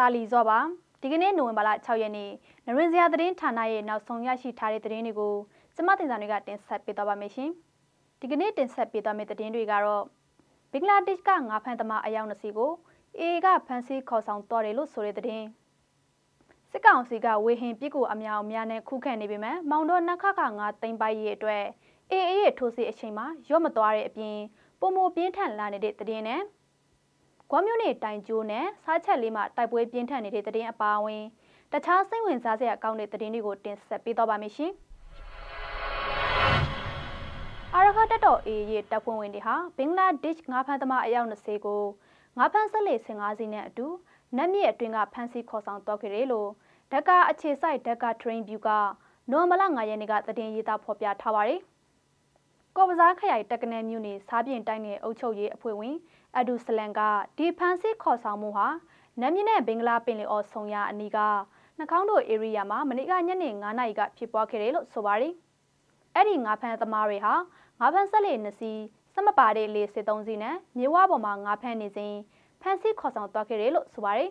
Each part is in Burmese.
စာလီစောပါဒီကနေ့နိုဝင်ဘာလ6ရက်နေ့နရင်စရာသတင်းဌာနရဲ့နောက်ဆုံးရရှိထားတဲ့သတင်းတွေကိုကျမတင်ဆောင်တွေကတင်ဆက်ပေးသွားပါမယ်ရှင်ဒီကနေ့တင်ဆက်ပေးသွားမယ့်သတင်းတွေကတော့ဘင်္ဂလားဒေ့ရှ်ကငါးဖန်သမားအယောက်20ကိုအေကဖန်ဆီးခေါ်ဆောင်သွားတယ်လို့ဆိုတဲ့သတင်းစစ်ကောင်စီကဝေဟင်ပြစ်ကိုအမြောင်များနဲ့ခုခံနေပေမဲ့မောင်တော်နှခခငါသိမ့်ပိုက်ရဲ့အတွက်အေအေရဲ့ထိုးစစ်အချိန်မှာရော့မသွားတဲ့အပြင်ပုံမပြင်းထန်လာနေတဲ့သတင်းနဲ့ကွမ်းမြို့နယ်တိုင်ကျိုးနဲ့စားချက်လေးမှာတိုက်ပွဲပြင်းထန်နေတဲ့သတင်းအပါအဝင်တခြားစိတ်ဝင်စားစရာကောင်းတဲ့သတင်းတွေကိုတင်ဆက်ပေးတော့ပါမယ်ရှင်။အာရခတက်တော်အေးရဲ့တပ်ဖွဲ့ဝင်တွေဟာဘင်္ဂလားဒေ့ရှ်ငါးဖမ်းသမားအယောက်20ကိုငါးဖမ်းဆက်လေ15စီးနဲ့အတူနတ်မြစ်အတွင်းကဖမ်းဆီးခေါ်ဆောင်သွားခဲ့တယ်လို့ဒက္ကာအခြေစိုက်ဒက္ကာ Train View ကနိုမလ9ရက်နေ့ကသတင်းရေးသားဖော်ပြထားပါတယ်။ကော့ပဇားခရိုင်တက္ကနဲမြို့နယ်စားပြင်တိုင်းနယ်အုပ်ချုပ်ရေးအဖွဲ့ဝင်အဒူဆလန်ကဒီဖန်စစ်ခေါ်ဆောင်မှုဟာနမ်မြင့်နဲ့ဘင်္ဂလားပင်လယ်အော်ဆုံရအနီးကနှကောင်းတို့ area မှာမနေ့ကညနေ9နာရီကဖြစ်ပွားခဲ့တယ်လို့ဆိုပါတယ်။အဲ့ဒီငါးဖန်သမားတွေဟာငါးဖန်ဆက်လေနှစ်စီးစမပါတဲ့လေစစ်သုံးစီးနဲ့မြေဝပေါ်မှာငါးဖန်နေစဉ်ဖန်စစ်ခေါ်ဆောင်သွားခဲ့တယ်လို့ဆိုပါတယ်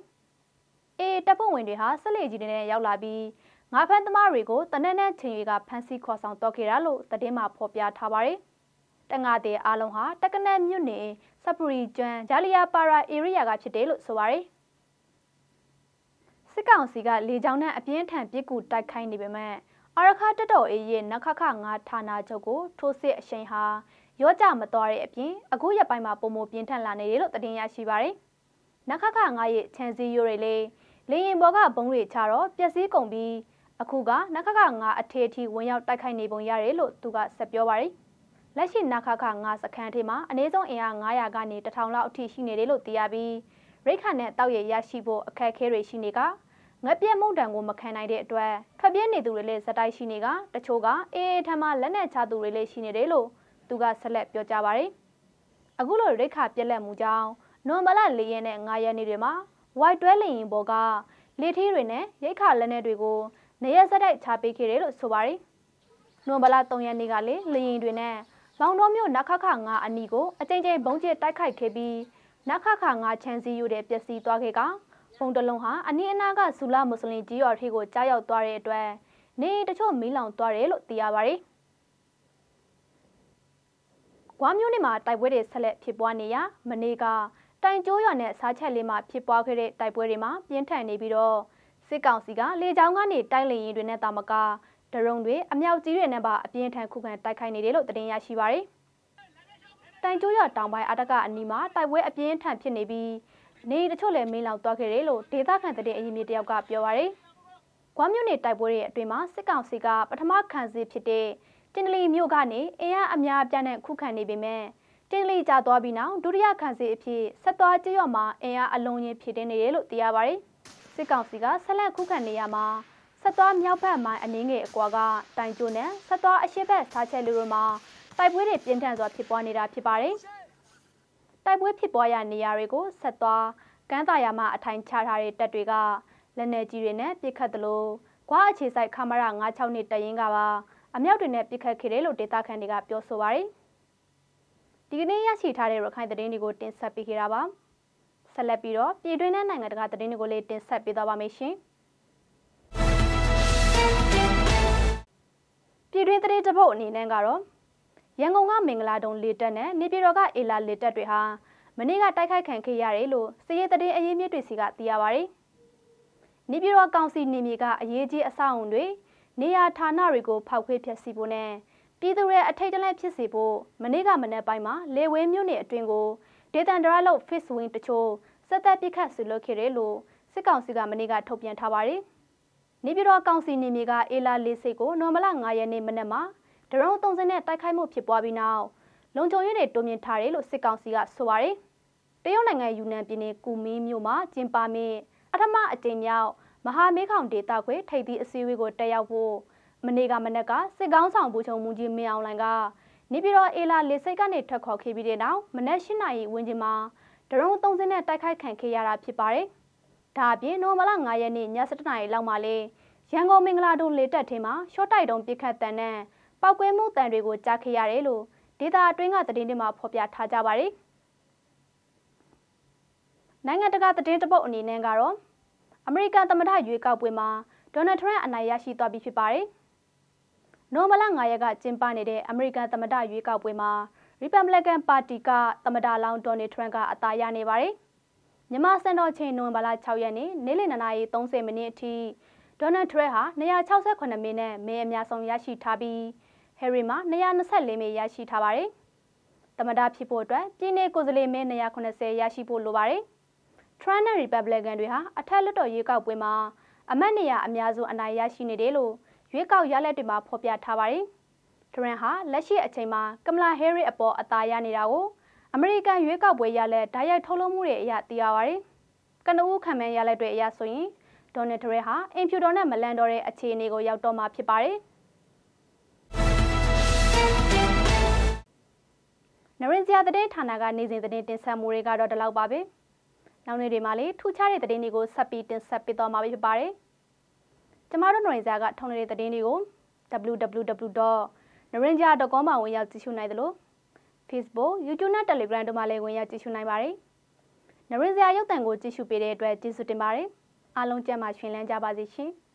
။အေတပ်ဖွဲ့ဝင်တွေဟာဆက်လေကြီးတွေနဲ့ရောက်လာပြီးငါးဖန်သမားတွေကိုတနက်နဲ့ချိန်ရွေးကဖန်စစ်ခေါ်ဆောင်သွားခဲ့တာလို့သတင်းမှာဖော်ပြထားပါတယ်။တငါတဲ့အားလုံးဟာတက္ကနက်မြို့နယ်စပရီကျွမ်းဂျာလီယာပါရာဧရိယာကဖြစ်တယ်လို့ဆိုပါရယ်စစ်ကောင်စီကလေကြောင်းနဲ့အပြင်းထန်ပစ်ကူတိုက်ခိုင်းနေပေမဲ့အရခတတော်အေးရဲ့နခခငါဌာနချုပ်ကိုထိုးစစ်အရှိန်ဟာရောကြမသွားတဲ့အပြင်အခုရပိုင်းမှာပုံမပြင်းထန်လာနေတယ်လို့တင်ရရှိပါရယ်နခခငါရဲ့ခြံစည်းရိုးတွေလေလေရင်ဘော်ကဘုံတွေချတော့ပျက်စီးကုန်ပြီးအခုကနခခငါအထေအထိဝင်ရောက်တိုက်ခိုက်နေပုံရတယ်လို့သူကဆက်ပြောပါရယ်လက်ရှိနာခခ9စခန်းထဲမှာအနည်းဆုံးအင်အား900ကနေ1000လောက်အထိရှိနေတယ်လို့သိရပြီးရိခါနဲ့တောက်ရရရှိဖို့အခက်အခဲတွေရှိနေကငပြက်မုန်တံကိုမခံနိုင်တဲ့အတွက်ခပြင်းနေသူတွေလည်းဇတိုက်ရှိနေကတချို့ကအေးအေးထမ်းမှလက်နဲ့ချသူတွေလည်းရှိနေတယ်လို့သူကဆက်လက်ပြောကြားပါတယ်။အခုလိုရိခါပြက်လက်မှုကြောင့်နွန်ဘလ၄ရက်နဲ့9ရက်နေ့တွေမှာ white 12လင်ရင်ပေါ်ကလေထီးတွေနဲ့ရိခါလက်နဲ့တွေကို နေရစတိုက်ချပေးခဲ့တယ်လို့ဆိုပါတယ်။နွန်ဘလ3ရက်နေ့ကလည်းလေရင်တွေနဲ့မောင်တော်မြို့နခခငါအနီကိုအကြိမ်ကြိမ်ဘုံကျစ်တိုက်ခိုက်ခဲ့ပြီးနခခငါချန်စီယူတဲ့ပျက်စီးသွားခဲ့ကဘုံတလုံးဟာအနီးအနားကဇူလာမွတ်စလင်ကြီးရော်ထီကိုကြားရောက်သွားတဲ့အတွက်နေတချို့မီးလောင်သွားတယ်လို့သိရပါတယ်။ဂွားမျိုးနယ်မှာတိုက်ပွဲတွေဆက်လက်ဖြစ်ပွားနေရမနေ့ကတိုင်ကျိုးရွာနဲ့စားချက်လေးမှာဖြစ်ပွားခဲ့တဲ့တိုက်ပွဲတွေမှာပြင်းထန်နေပြီးတော့စစ်ကောင်စီကလေကြောင်းကနေတိုက်လေရင်တွေနဲ့တာမကဒရုန်းတွေအမြောက်ကြီးတွေနဲ့ပါအပြင်းထန်ခုခံတိုက်ခိုက်နေတယ်လို့သတင်းရရှိပါရယ်။တိုင်ကျိုးရတောင်ပိုင်းအတက်ကအနီးမှာတိုက်ပွဲအပြင်းထန်ဖြစ်နေပြီးနေတချို့လည်းမင်းလောင်သွားခဲ့တယ်လို့ဒေသခံသတင်းအရင်းမြစ်တယောက်ကပြောပါရယ်။ကွမ်းမြို့နယ်တိုက်ပွဲတွေအတွင်းမှာစစ်ကောင်စီကပထမခံစစ်ဖြစ်တဲ့တင်တလီမြို့ကနေအင်အားအများပြန့်နဲ့ခုခံနေပေမဲ့တင်လီကျသွားပြီးနောက်ဒုတိယခန်းစီအဖြစ်ဆက်သွားကြရွမှာအင်အားအလုံးရင်ဖြစ်နေတယ်လို့သိရပါတယ်။စစ်ကောင်စီကဆက်လက်ခုခံနေရမှာဆက်သွားမြောက်ဘက်မိုင်အနည်းငယ်အကွာကတိုင်ကျိုနဲ့ဆက်သွားအရှေ့ဘက်စားချက်လူတို့မှာတိုက်ပွဲတွေပြင်းထန်စွာဖြစ်ပွားနေတာဖြစ်ပါတယ်။တိုက်ပွဲဖြစ်ပွားရာနေရာတွေကိုဆက်သွားကမ်းသာယာမှအထိုင်ချထားတဲ့တပ်တွေကလက်နေကြီးတွေနဲ့ပစ်ခတ်သလိုကွာအခြေဆိုင်ခမရ96နှစ်တရင်ကပါအမြောက်တွေနဲ့ပစ်ခတ်ခဲ့တယ်လို့ဒေသခံတွေကပြောဆိုပါတယ်။ဒီကနေ့ရရှိထားတဲ့ရခိုင်သတင်းတွေကိုတင်ဆက်ပေးခဲ့တာပါ။ဆက်လက်ပြီးတော့ပြည်တွင်းနဲ့နိုင်ငံတကာသတင်းတွေကိုလည်းတင်ဆက်ပေးသွားပါမယ်ရှင်။ဖို့အနေနဲ့ကတော့ရန်ကုန်ကမင်္ဂလာတုံလေတက်နဲ့နေပြည်တော်ကအေလာလေတက်တွေဟာမနေ့ကတိုက်ခိုက်ခံခဲ့ရတယ်လို့စစ်ရေးသတင်းအရေးမြစ်တွေစီကသိရပါဗျ။နေပြည်တော်ကောင်စီနေမြေကအရေးကြီးအဆောက်အုံတွေနေရာဌာနတွေကိုဖောက်ခွဲဖျက်ဆီးဖို့နဲ့ပြည်သူရဲ့အထိတ်တလန့်ဖြစ်စေဖို့မနေ့ကမနေ့ပိုင်းမှာလေဝင်းမြို့နယ်အတွင်းကိုဒေသန္တရလုတ် face wing တချို့စက်သက်ပြစ်ခတ်ဆွလုပ်ခဲ့တယ်လို့စစ်ကောင်စီကမနေ့ကထုတ်ပြန်ထားပါတယ်။နေပြည်တော်ကောင်စီနေမြေကအေလာလေးစိတ်ကိုနော်မလ9ရက်နေ့မနေ့မှာဒရုန်းသုံးစင်းနဲ့တိုက်ခိုက်မှုဖြစ်ပွားပြီးနောက်လုံခြုံရေးတွေတုံ့ပြန်ထားတယ်လို့စစ်ကောင်စီကဆိုပါတယ်။တရုတ်နိုင်ငံယူနန်ပြည်နယ်ကူမင်းမြို့မှာကျင်းပမင်းအထမအကြိမ်မြောက်မဟာမေခေါင်ဒေသခွေထိပ်သီးအစည်းအဝေးကိုတက်ရောက်ဖို့မနေ့ကမနက်ကစစ်ကောင်းဆောင်ဘူချုံမူကြီးမင်းအောင်လှိုင်ကနေပြည်တော်အေလာလေစိတ်ကနေထွက်ခေါ်ခဲ့ပြီးတဲ့နောက်မနက်၈နာရီဝန်းကျင်မှာဒရုန်းသုံးစင်းနဲ့တိုက်ခိုက်ခံခဲ့ရတာဖြစ်ပါတယ်။ဒါအပြင်နိုမလ9ရက်နေ့ည7:00နာရီလောက်မှာလေရန်ကုန်မင်္ဂလာတုံလေတက်ထင်းမှာရှော့တိုက်တုံပြစ်ခတ်တန်နဲ့ပောက်ကွဲမှုတံတွေကိုကြားခဲ့ရတယ်လို့ဒေတာအတွင်းကသတင်းတွေမှာဖော်ပြထားကြပါတယ်။နိုင်ငံတကာသတင်းတပုတ်အနေနဲ့ကတော့အမေရိကန်သမ္မတရွေးကောက်ပွဲမှာဒေါ်နယ်ထရန့်အနိုင်ရရှိသွားပြီဖြစ်ပါတယ်။နိုမလ9ရက်ကကျင်းပနေတဲ့အမေရိကန်သမ္မတရွေးကောက်ပွဲမှာ Republican Party ကသမ္မတလောင်းဒေါ်နယ်ထရန့်ကအသာရနေပါတယ်။မြန်မာစံတော်ချိန်နိုဝင်ဘာလ6ရက်နေ့နေ့လယ်9:30မိနစ်အထိဒေါ်နယ်ထရန့်ဟာ268မဲနဲ့မဲအများဆုံးရရှိထားပြီးဟယ်ရီမှာ224မဲရရှိထားပါတယ်။သမ္မတဖြစ်ဖို့အတွက်ပြည်내ကိုယ်စားလှယ်မဲ290ရရှိဖို့လိုပါတယ်။ Trump နဲ့ Republican တွေဟာအထက်လွှတ်တော်ရွေးကောက်ပွဲမှာအမတ်နေရာအများစုအနိုင်ရရှိနေတယ်လို့ရွေးကောက်ရလဒ်တွေမှာဖော်ပြထားပါတယ်။ Trump ဟာလက်ရှိအချိန်မှာကမလာဟဲရီအပေါ်အသာရနေတာကိုအမေရိကန်ရွေးကောက်ပွဲရလဒ်ဓာတ်ရိုက်ထုတ်လွှင့်မှုတွေအရသိရပါတယ်။ကနဦးခံမှန်းရလဒ်တွေအရဆိုရင်ဒေါ်နယ်ထရဲဟာအင်ဖြူတော်နဲ့မလန်တော်ရဲ့အခြေအနေကိုရောက်တော့မှာဖြစ်ပါတယ်။နရင်စရာသတင်းဌာနကနေစဉ်သတင်းတင်ဆက်မှုတွေကတော့ဒီလောက်ပါပဲ။နောက်နေ့တွေမှာလည်းထူးခြားတဲ့သတင်းတွေကိုဆက်ပြီးတင်ဆက်ပေးသွားမှာဖြစ်ပါတယ်။ကျမတို့နရင်စရာကထုတ်လွှင့်တဲ့သတင်းတွေကို www.narinja.com မှာဝင်ရောက်ကြည့်ရှုနိုင်သလို Facebook, YouTube နဲ့ Telegram တို့မှာလည်းဝင်ရောက်ကြည့်ရှုနိုင်ပါတယ်။နရင်စရာရုပ်သံကိုကြည့်ရှုပေးတဲ့အတွက်ကျေးဇူးတင်ပါတယ်။အားလုံးကျန်းမာရှင်လန်းကြပါစေရှင်။